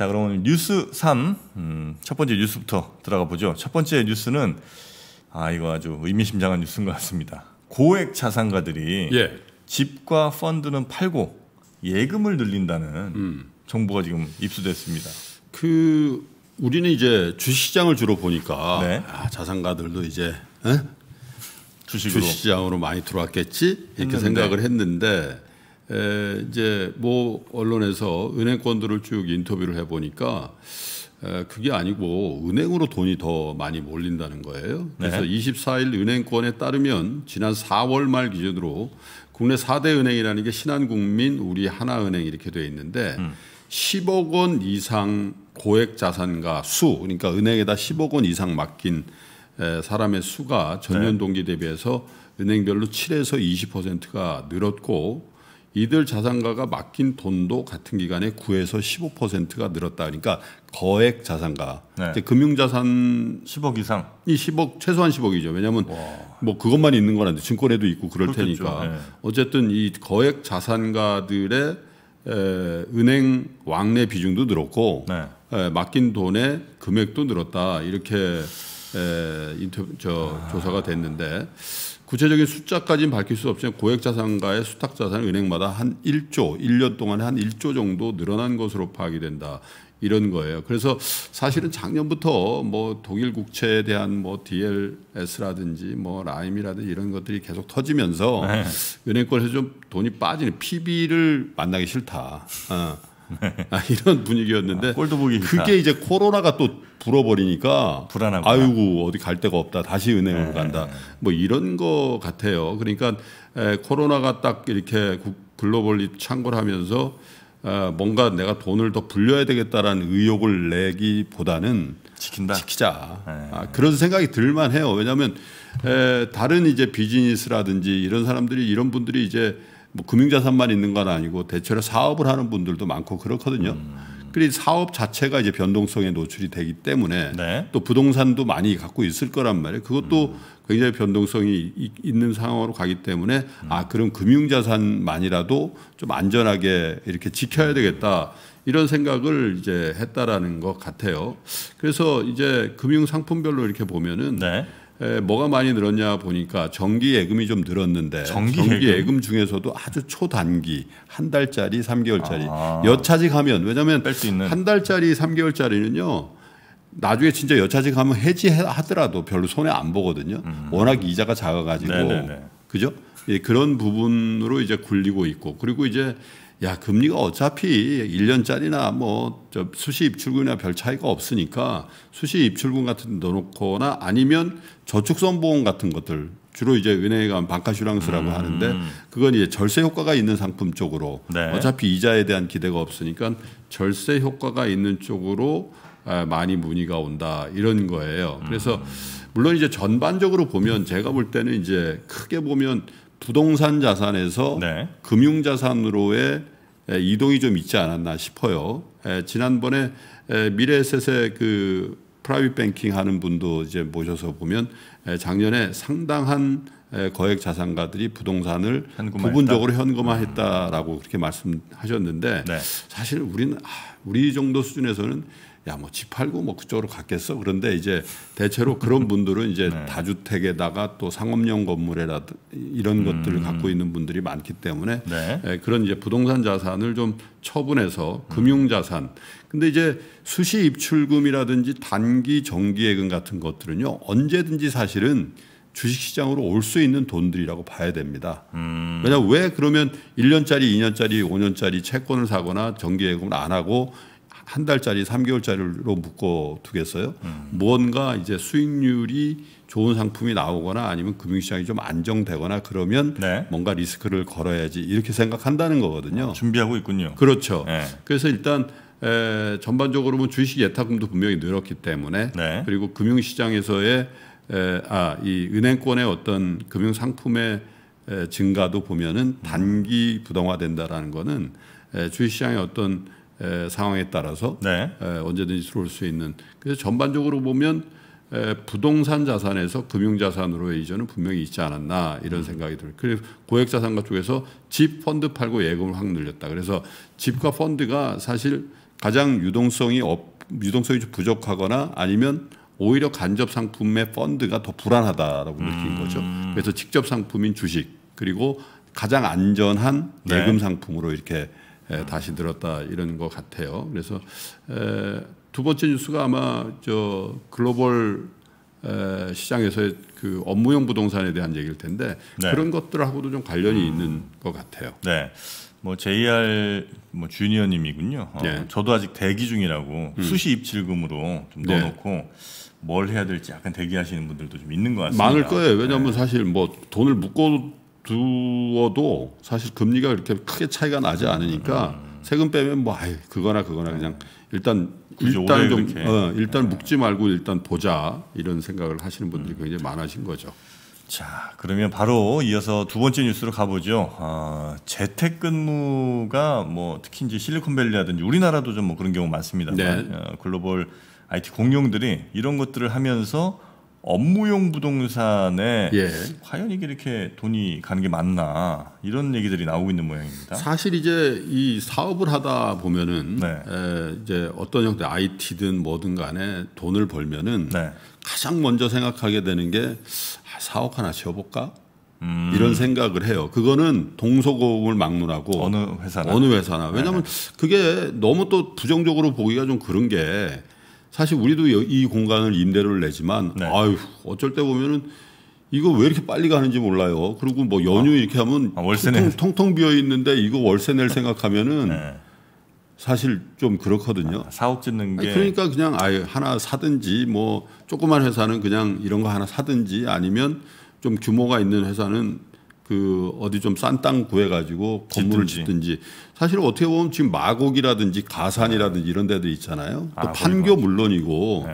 자, 그러면 뉴스 3, 음, 첫 번째 뉴스부터 들어가 보죠. 첫 번째 뉴스는, 아, 이거 아주 의미심장한 뉴스인 것 같습니다. 고액 자산가들이 예. 집과 펀드는 팔고 예금을 늘린다는 음. 정보가 지금 입수됐습니다. 그 우리는 이제 주시장을 식 주로 보니까 네. 아, 자산가들도 이제 주식으로. 주시장으로 많이 들어왔겠지 이렇게 했는데. 생각을 했는데 에, 이제 모 언론에서 은행권들을 쭉 인터뷰를 해보니까 에, 그게 아니고 은행으로 돈이 더 많이 몰린다는 거예요. 그래서 네. 24일 은행권에 따르면 지난 4월 말 기준으로 국내 4대 은행이라는 게 신한국민, 우리 하나은행 이렇게 돼 있는데 음. 10억 원 이상 고액 자산과수 그러니까 은행에다 10억 원 이상 맡긴 에, 사람의 수가 전년 네. 동기 대비해서 은행별로 7에서 20%가 늘었고 이들 자산가가 맡긴 돈도 같은 기간에 9에서 15%가 늘었다. 그러니까 거액 자산가. 네. 금융 자산 10억 이상. 이 10억 최소한 10억이죠. 왜냐하면 와. 뭐 그것만 있는 건 아닌데 증권에도 있고 그럴 그렇겠죠. 테니까. 네. 어쨌든 이 거액 자산가들의 에, 은행 왕래 비중도 늘었고 네. 에, 맡긴 돈의 금액도 늘었다. 이렇게 에, 인터, 저 아. 조사가 됐는데 구체적인 숫자까지는 밝힐 수 없지만 고액자산가의 수탁자산은 은행마다 한 1조, 1년 동안에 한 1조 정도 늘어난 것으로 파악이 된다. 이런 거예요. 그래서 사실은 작년부터 뭐 독일 국채에 대한 뭐 DLS라든지 뭐 라임이라든지 이런 것들이 계속 터지면서 네. 은행권에서 좀 돈이 빠지는 PB를 만나기 싫다. 어. 아, 이런 분위기였는데 아, 꼴도 그게 이제 코로나가 또 불어버리니까 불안하 아이고 어디 갈 데가 없다 다시 은행으로 네. 간다 뭐 이런 거 같아요. 그러니까 에, 코로나가 딱 이렇게 글로벌리 창궐 하면서 어, 뭔가 내가 돈을 더 불려야 되겠다라는 의욕을 내기보다는 지킨다. 지키자 네. 아, 그런 생각이 들만 해요. 왜냐하면 에, 다른 이제 비즈니스라든지 이런 사람들이 이런 분들이 이제 뭐 금융자산만 있는 건 아니고 대체로 사업을 하는 분들도 많고 그렇거든요. 음. 그리고 사업 자체가 이제 변동성에 노출이 되기 때문에 네. 또 부동산도 많이 갖고 있을 거란 말이에요. 그것도 음. 굉장히 변동성이 이, 있는 상황으로 가기 때문에 아, 음. 아 그럼 금융자산만이라도 좀 안전하게 이렇게 지켜야 되겠다 이런 생각을 이제 했다라는 것 같아요. 그래서 이제 금융 상품별로 이렇게 보면은. 네. 에, 뭐가 많이 늘었냐 보니까 정기 예금이 좀 늘었는데 정기, 정기 예금? 예금? 중에서도 아주 초단기 한 달짜리, 3개월짜리 아. 여차직하면 왜냐하면 한 달짜리, 3개월짜리는요 나중에 진짜 여차직하면 해지하더라도 별로 손해 안 보거든요. 음. 워낙 이자가 작아가지고 네네네. 그죠? 예, 그런 부분으로 이제 굴리고 있고 그리고 이제 야, 금리가 어차피 1년짜리나 뭐 저 수시 입출금이나 별 차이가 없으니까 수시 입출금 같은 데 넣어놓거나 아니면 저축선보험 같은 것들 주로 이제 은행에 가면 반가슈랑스라고 음. 하는데 그건 이제 절세 효과가 있는 상품 쪽으로 네. 어차피 이자에 대한 기대가 없으니까 절세 효과가 있는 쪽으로 아, 많이 문의가 온다 이런 거예요. 그래서 음. 물론 이제 전반적으로 보면 제가 볼 때는 이제 크게 보면 부동산 자산에서 네. 금융 자산으로의 이동이 좀 있지 않았나 싶어요. 에, 지난번에 미래셋의그 프라이빗 뱅킹 하는 분도 이제 모셔서 보면 에, 작년에 상당한 거액 자산가들이 부동산을 부분적으로 현금화했다라고 음. 그렇게 말씀하셨는데 네. 사실 우리는 아, 우리 정도 수준에서는 야뭐집 팔고 뭐 그쪽으로 갔겠어. 그런데 이제 대체로 그런 분들은 이제 네. 다주택에다가 또 상업용 건물에라 이런 음. 것들을 갖고 있는 분들이 많기 때문에 네. 예, 그런 이제 부동산 자산을 좀 처분해서 금융 자산. 근데 이제 수시 입출금이라든지 단기 정기예금 같은 것들은요 언제든지 사실은 주식시장으로 올 수 있는 돈들이라고 봐야 됩니다. 음. 왜냐 왜 그러면 1년짜리, 2년짜리, 5년짜리 채권을 사거나 정기예금을 안 하고 한 달짜리, 삼개월짜리로 묶어 두겠어요. 음. 뭔가 이제 수익률이 좋은 상품이 나오거나 아니면 금융시장이 좀 안정되거나 그러면 네. 뭔가 리스크를 걸어야지 이렇게 생각한다는 거거든요. 어, 준비하고 있군요. 그렇죠. 네. 그래서 일단 에, 전반적으로 보 주식 예탁금도 분명히 늘었기 때문에 네. 그리고 금융시장에서의 아이 은행권의 어떤 금융 상품의 에, 증가도 보면은 단기 부동화된다라는 거는 주식시장의 어떤 에, 상황에 따라서 네. 에, 언제든지 들어올 수 있는 그래서 전반적으로 보면 에, 부동산 자산에서 금융 자산으로의 이전은 분명히 있지 않았나 이런 음. 생각이 들어요. 그리고 고액 자산가 쪽에서 집 펀드 팔고 예금을 확 늘렸다. 그래서 집과 펀드가 사실 가장 유동성이 없, 유동성이 부족하거나 아니면 오히려 간접 상품의 펀드가 더 불안하다라고 느낀 거죠. 음. 그래서 직접 상품인 주식 그리고 가장 안전한 네. 예금 상품으로 이렇게 예, 다시 들었다 이런 것 같아요. 그래서 두 번째 뉴스가 아마 저 글로벌 시장에서의 그 업무용 부동산에 대한 얘기일 텐데 네. 그런 것들하고도 좀 관련이 음. 있는 것 같아요. 네. 뭐 JR 뭐 주니어님이군요. 어, 네. 저도 아직 대기 중이라고 음. 수시 입질금으로 좀 네. 넣어놓고 네. 뭘 해야 될지 약간 대기하시는 분들도 좀 있는 것 같습니다. 많을 거예요. 왜냐하면 네. 사실 뭐 돈을 묶고 두어도 사실 금리가 그렇게 크게 차이가 나지 않으니까 음. 세금 빼면 뭐 아이 그거나 그거나 그냥 일단 일단 좀 어, 일단 묵지 네. 말고 일단 보자 이런 생각을 하시는 분들이 음. 굉장히 많으신 거죠. 자 그러면 바로 이어서 두 번째 뉴스로 가보죠. 어, 재택근무가 뭐 특히 이제 실리콘밸리라든지 우리나라도 좀 뭐 그런 경우 많습니다. 네. 어, 글로벌 IT 공룡들이 이런 것들을 하면서 업무용 부동산에 예. 과연 이게 이렇게 돈이 가는 게 맞나 이런 얘기들이 나오고 있는 모양입니다. 사실 이제 이 사업을 하다 보면은 네. 에, 이제 어떤 형태 IT든 뭐든 간에 돈을 벌면은 네. 가장 먼저 생각하게 되는 게 아, 사업 하나 지어볼까 음. 이런 생각을 해요. 그거는 동서고금을 막론하고 어느 회사나 어느 회사나 왜냐하면 네 그게 너무 또 부정적으로 보기가 좀 그런 게 사실 우리도 이 공간을 임대료를 내지만 네. 아유 어쩔 때 보면은 이거 왜 이렇게 빨리 가는지 몰라요. 그리고 뭐 연휴 어? 이렇게 하면 아, 월세 통통, 통통 비어 있는데 이거 월세 낼 생각하면은 네. 사실 좀 그렇거든요. 아, 사업 짓는 게 아니, 그러니까 그냥 아예 하나 사든지 뭐 조그만 회사는 그냥 이런 거 하나 사든지 아니면 좀 규모가 있는 회사는 그 어디 좀 싼 땅 구해가지고 건물을 짓든지. 짓든지. 사실 어떻게 보면 지금 마곡이라든지 가산이라든지 이런 데들 있잖아요. 또 아, 판교 거기 물론이고.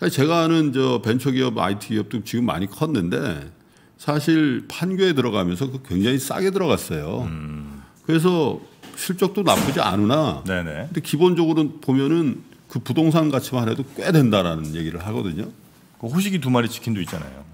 네. 제가 아는 저 벤처기업 IT 기업도 지금 많이 컸는데 사실 판교에 들어가면서 그 굉장히 싸게 들어갔어요. 음. 그래서 실적도 나쁘지 않으나 네네. 근데 기본적으로 보면은 그 부동산 가치만 해도 꽤 된다라는 얘기를 하거든요. 그 호식이 두 마리 치킨도 있잖아요.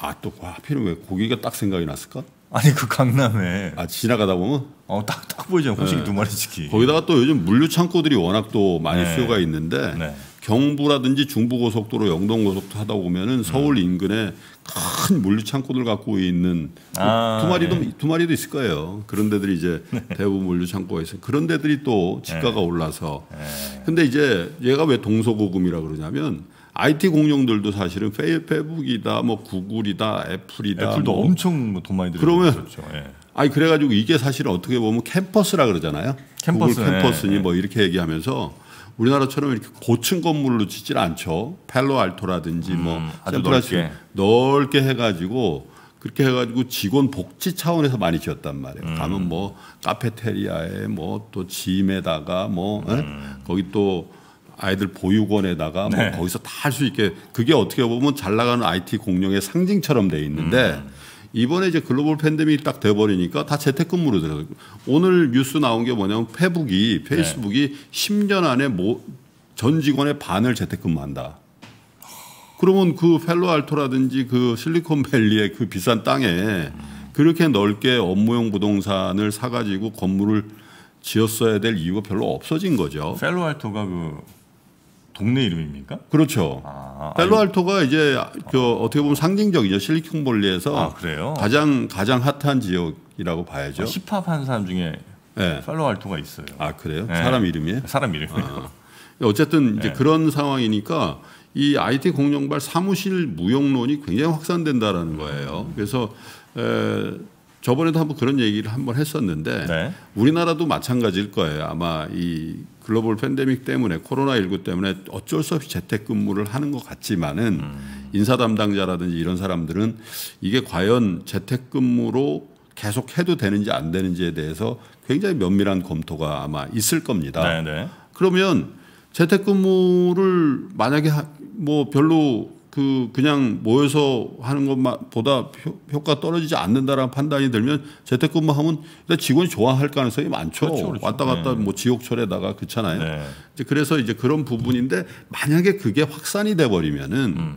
아또 그 하필이면 왜 고기가 딱 생각이 났을까? 아니 그 강남에 아 지나가다 보면 어 딱딱 딱 보이죠 호식이 네. 두 마리씩이 거기다가 또 요즘 물류 창고들이 워낙 또 많이 네. 수요가 있는데 네. 경부라든지 중부고속도로 영동고속도 하다 보면은 서울 음. 인근에 큰 물류 창고들 갖고 있는 그 아, 두 마리도 네. 두 마리도 있을 거예요 그런 데들이 이제 네. 대부분 물류 창고가 있어 요 그런 데들이 또 네. 집가가 올라서 네. 근데 이제 얘가 왜 동서고금이라 그러냐면 IT 공룡들도 사실은 페, 페북이다, 뭐 구글이다, 애플이다. 애플도 뭐. 엄청 뭐 돈 많이 들고 그러면 그렇죠. 예. 아니 그래가지고 이게 사실 어떻게 보면 캠퍼스라 그러잖아요. 캠퍼스, 구글 캠퍼스니 예, 예. 뭐 이렇게 얘기하면서 우리나라처럼 이렇게 고층 건물로 짓질 않죠. 팔로알토라든지 뭐 음, 뭐샌프란시 넓게. 넓게 해가지고 그렇게 해가지고 직원 복지 차원에서 많이 지었단 말이에요. 음. 가면 뭐 카페테리아에 뭐 또 짐에다가 뭐, 뭐 음. 거기 또 아이들 보육원에다가 뭐 네. 뭐 거기서 다 할 수 있게 그게 어떻게 보면 잘 나가는 IT 공룡의 상징처럼 돼 있는데 음. 이번에 이제 글로벌 팬데믹이 딱 돼버리니까 다 재택근무로 들어가요. 오늘 뉴스 나온 게 뭐냐면 페북이 네. 페이스북이 네. 10년 안에 뭐전 직원의 반을 재택근무한다. 그러면 그 펠로 알토라든지 그 실리콘밸리의 그 비싼 땅에 그렇게 넓게 업무용 부동산을 사가지고 건물을 지었어야 될 이유가 별로 없어진 거죠. 펠로알토가 그 동네 이름입니까? 그렇죠. 아, 펠로알토가 이제 아. 저 어떻게 보면 상징적이죠. 실리콘볼리에서 아, 가장 가장 핫한 지역이라고 봐야죠. 아, 힙합 한 사람 중에 네. 펠로알토가 있어요. 아 그래요? 네. 사람 이름이 사람 이름이요. 아. 어쨌든 이제 네. 그런 상황이니까 이 IT 공룡발 사무실 무용론이 굉장히 확산된다라는 거예요. 그래서 에, 저번에도 한번 그런 얘기를 한번 했었는데 네. 우리나라도 마찬가지일 거예요. 아마 이 글로벌 팬데믹 때문에 코로나19 때문에 어쩔 수 없이 재택근무를 하는 것 같지만은 음. 인사 담당자라든지 이런 사람들은 이게 과연 재택근무로 계속 해도 되는지 안 되는지에 대해서 굉장히 면밀한 검토가 아마 있을 겁니다. 네네. 네. 그러면 재택근무를 만약에 뭐 별로 그 그냥 모여서 하는 것보다 효과 떨어지지 않는다라는 판단이 들면 재택근무하면 일단 직원이 좋아할 가능성이 많죠. 그렇죠, 그렇죠. 왔다 갔다 네. 뭐 지옥철에다가 그렇잖아요. 네. 이제 그래서 이제 그런 부분인데 만약에 그게 확산이 돼 버리면은 음.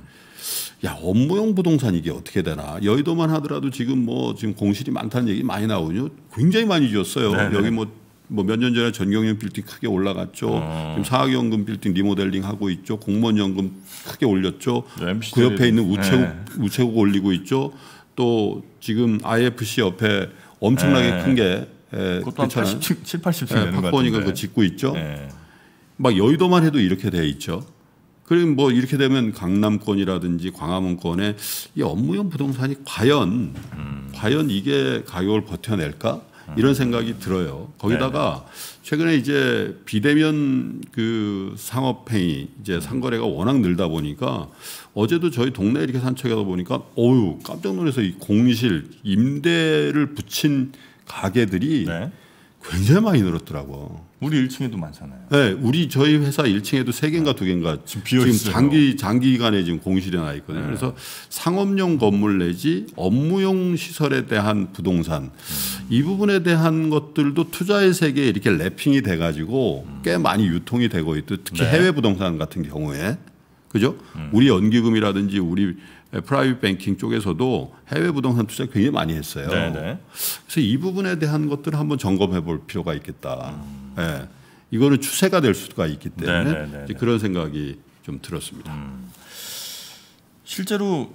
야 업무용 부동산 이게 어떻게 되나 여의도만 하더라도 지금 뭐 지금 공실이 많다는 얘기 많이 나오요 굉장히 많이 지었어요. 네, 네. 여기 뭐 뭐몇년 전에 전경련 빌딩 크게 올라갔죠. 어. 지금 사학연금 빌딩 리모델링 하고 있죠. 공무원 연금 크게 올렸죠. 네, 그 옆에 있는 우체국 네. 우체국 올리고 있죠. 또 지금 IFC 옆에 엄청나게 네. 큰게 그것도 한 80, 7, 80층 되는 박보니까 그 짓고 있죠. 네. 막 여의도만 해도 이렇게 돼 있죠. 그럼뭐 이렇게 되면 강남권이라든지 광화문권에 이 업무용 부동산이 과연 음. 과연 이게 가격을 버텨낼까? 이런 생각이 들어요. 거기다가 네, 네. 최근에 이제 비대면 그 상업행위 이제 음. 상거래가 워낙 늘다 보니까 어제도 저희 동네 이렇게 산책하다 보니까 어유 깜짝 놀라서 이 공실 임대를 붙인 가게들이 네. 굉장히 많이 늘었더라고. 우리 1층에도 많잖아요. 네, 우리 저희 회사 1층에도 세 개인가 아, 두 개인가 지금 비어 있어요. 장기 장기간에 지금 공실이 나 있거든요. 네. 그래서 상업용 건물 내지 업무용 시설에 대한 부동산 음. 이 부분에 대한 것들도 투자의 세계에 이렇게 랩핑이 돼 가지고 음. 꽤 많이 유통이 되고 있듯 특히 네. 해외 부동산 같은 경우에 그죠? 음. 우리 연기금이라든지 우리 프라이빗 뱅킹 쪽에서도 해외 부동산 투자 굉장히 많이 했어요. 네네. 네. 그래서 이 부분에 대한 것들을 한번 점검해 볼 필요가 있겠다. 음. 예. 이거는 추세가 될 수가 있기 때문에 네, 네, 그런 생각이 좀 들었습니다. 음. 실제로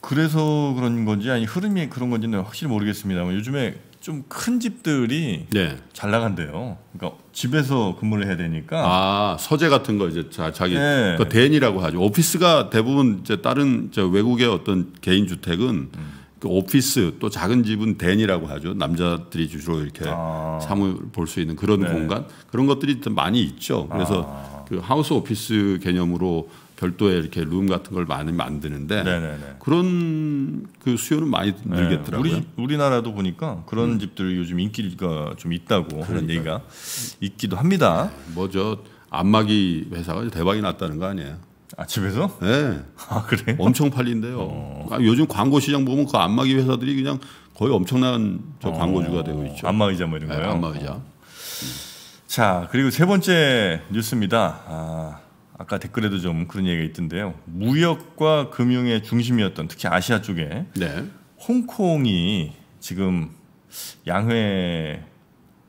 그래서 그런 건지 아니 흐름이 그런 건지는 확실히 모르겠습니다만 요즘에 좀 큰 집들이 네. 잘 나간대요. 그러니까 집에서 근무를 해야 되니까 아 서재 같은 거 이제 자, 자기 네. 그 대인이라고 하죠. 오피스가 대부분 이제 다른 저 외국의 어떤 개인 주택은 음. 그 오피스 또 작은 집은 댄이라고 하죠. 남자들이 주로 이렇게 아. 사무를 볼수 있는 그런 네. 공간 그런 것들이 많이 있죠. 그래서 아. 그 하우스 오피스 개념으로 별도의 이렇게 룸 같은 걸 많이 만드는데 네네네. 그런 그 수요는 많이 네, 늘겠더라고요. 네. 우리 우리나라도 보니까 그런 음. 집들 요즘 인기가 좀 있다고 그러니까. 하는 얘기가 있기도 합니다. 네. 뭐저 안마기 회사가 대박이 났다는 거 아니에요? 아 집에서? 네. 아 그래? 엄청 팔린대요. 어. 아, 요즘 광고 시장 보면 그 안마기 회사들이 그냥 거의 엄청난 저 어, 광고주가 되고 있죠. 안마의자 뭐 이런 네, 거요? 네, 안마의자. 어. 자 그리고 세 번째 뉴스입니다. 아. 아까 댓글에도 좀 그런 얘기가 있던데요. 무역과 금융의 중심이었던 특히 아시아 쪽에 네. 홍콩이 지금 양회와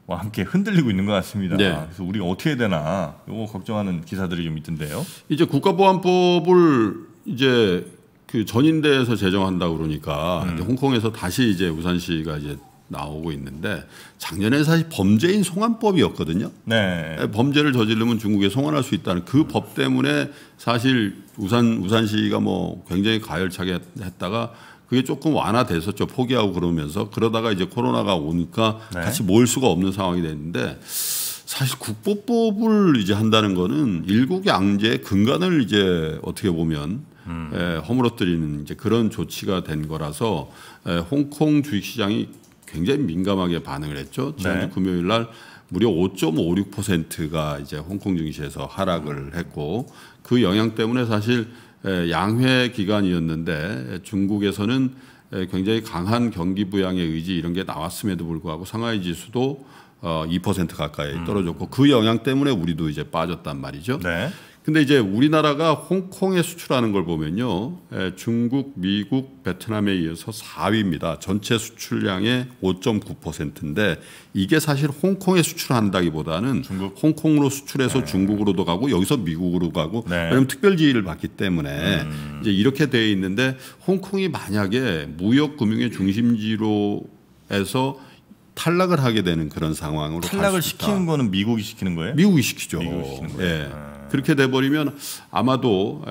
함께 흔들리고 있는 것 같습니다. 네. 그래서 우리가 어떻게 되나 이거 걱정하는 기사들이 좀 있던데요. 이제 국가보안법을 이제 그 전인대에서 제정한다 그러니까 음. 홍콩에서 다시 이제 우산시가 이제 나오고 있는데 작년에 사실 범죄인 송환법이었거든요. 네. 예, 범죄를 저지르면 중국에 송환할 수 있다는 그 법 때문에 사실 우산 우산시가 뭐 굉장히 가열차게 했다가 그게 조금 완화됐었죠. 포기하고 그러면서 그러다가 이제 코로나가 오니까 네. 같이 모일 수가 없는 상황이 됐는데 사실 국보법을 이제 한다는 거는 일국 양제 근간을 이제 어떻게 보면 음. 에, 예, 허물어뜨리는 이제 그런 조치가 된 거라서 에, 예, 홍콩 주식시장이 굉장히 민감하게 반응을 했죠. 네. 지난주 네. 금요일 날 무려 5.56%가 이제 홍콩 증시에서 하락을 했고 그 영향 때문에 사실 양회 기간이었는데 중국에서는 굉장히 강한 경기 부양의 의지 이런 게 나왔음에도 불구하고 상하이 지수도 어2% 가까이 음. 떨어졌고 음. 그 영향 때문에 우리도 이제 빠졌단 말이죠. 네. 근데 이제 우리나라가 홍콩에 수출하는 걸 보면요. 에, 예, 중국, 미국, 베트남에 이어서 4위입니다. 전체 수출량의 5.9%인데 이게 사실 홍콩에 수출한다기보다는 중국. 홍콩으로 수출해서 네. 중국으로도 가고 여기서 미국으로 가고 네. 왜냐하면 특별지위를 받기 때문에 음. 이제 이렇게 돼 있는데 홍콩이 만약에 무역 금융의 중심지로 해서 탈락을 하게 되는 그런 상황으로 탈락을 시키는 거는 미국이 시키는 거예요? 미국이 시키죠. 미국이 시키는 거예요. 예. 아. 그렇게 돼버리면 아마도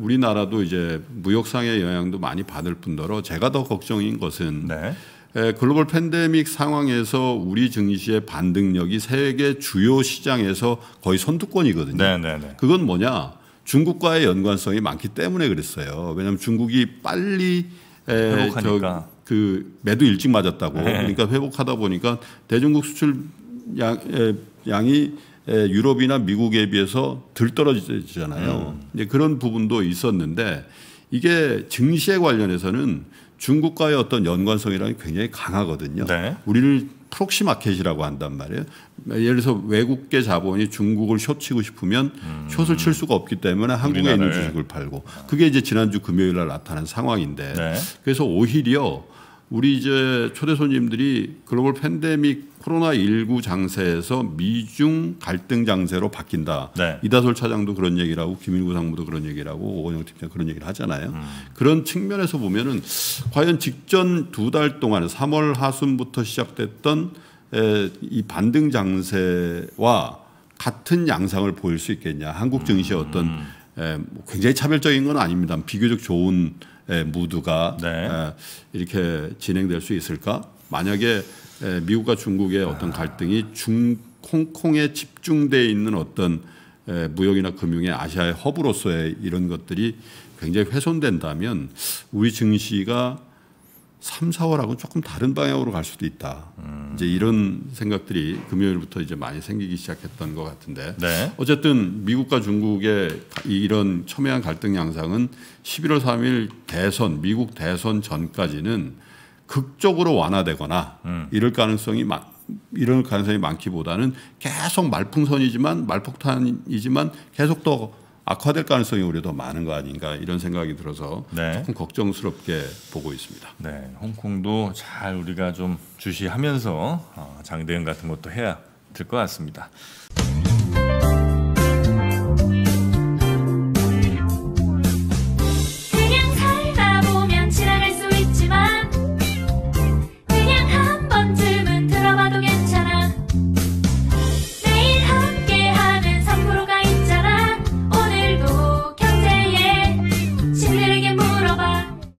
우리나라도 이제 무역상의 영향도 많이 받을 뿐더러 제가 더 걱정인 것은 네. 글로벌 팬데믹 상황에서 우리 증시의 반등력이 세계 주요 시장에서 거의 선두권이거든요. 네, 네, 네. 그건 뭐냐? 중국과의 연관성이 많기 때문에 그랬어요. 왜냐하면 중국이 빨리 에, 저, 그 매도 일찍 맞았다고 네. 그러니까 회복하다 보니까 대중국 수출 양, 양이 예, 유럽이나 미국에 비해서 덜 떨어지잖아요. 음. 이제 그런 부분도 있었는데 이게 증시에 관련해서는 중국과의 어떤 연관성이라는 게 굉장히 강하거든요. 네. 우리를 프록시 마켓이라고 한단 말이에요. 예를 들어서 외국계 자본이 중국을 쇼치고 싶으면 음. 숏을 칠 수가 없기 때문에 한국에 우리나라를. 있는 주식을 팔고 그게 이제 지난주 금요일 날 나타난 상황인데 네. 그래서 오히려 우리 이제 초대 손님들이 글로벌 팬데믹 코로나19 장세에서 미중 갈등 장세로 바뀐다. 네. 이다솔 차장도 그런 얘기를 하고 김일구 상무도 그런 얘기를 하고 오원영 팀장 그런 얘기를 하잖아요. 음. 그런 측면에서 보면은 과연 직전 두 달 동안 3월 하순부터 시작됐던 에, 이 반등 장세와 같은 양상을 보일 수 있겠냐. 한국 증시의 어떤 음. 에, 뭐 굉장히 차별적인 건 아닙니다. 비교적 좋은 예, 무드가 네. 예, 이렇게 진행될 수 있을까? 만약에 예, 미국과 중국의 어떤 아. 갈등이 중 홍콩에 집중돼 있는 어떤 무역이나 금융의 아시아의 허브로서의 이런 것들이 굉장히 훼손된다면 우리 증시가 3, 4월하고는 조금 다른 방향으로 갈 수도 있다. 음. 이제 이런 생각들이 금요일부터 이제 많이 생기기 시작했던 것 같은데 네. 어쨌든 미국과 중국의 이런 첨예한 갈등 양상은 11월 3일 대선 미국 대선 전까지는 극적으로 완화되거나 음. 이럴 가능성이 많, 이런 가능성이 많기보다는 계속 말풍선이지만 말폭탄이지만 계속 더 악화될 가능성이 오히려 더 많은 거 아닌가 이런 생각이 들어서 네. 조금 걱정스럽게 보고 있습니다. 네, 홍콩도 잘 우리가 좀 주시하면서 어, 장대응 같은 것도 해야 될 것 같습니다.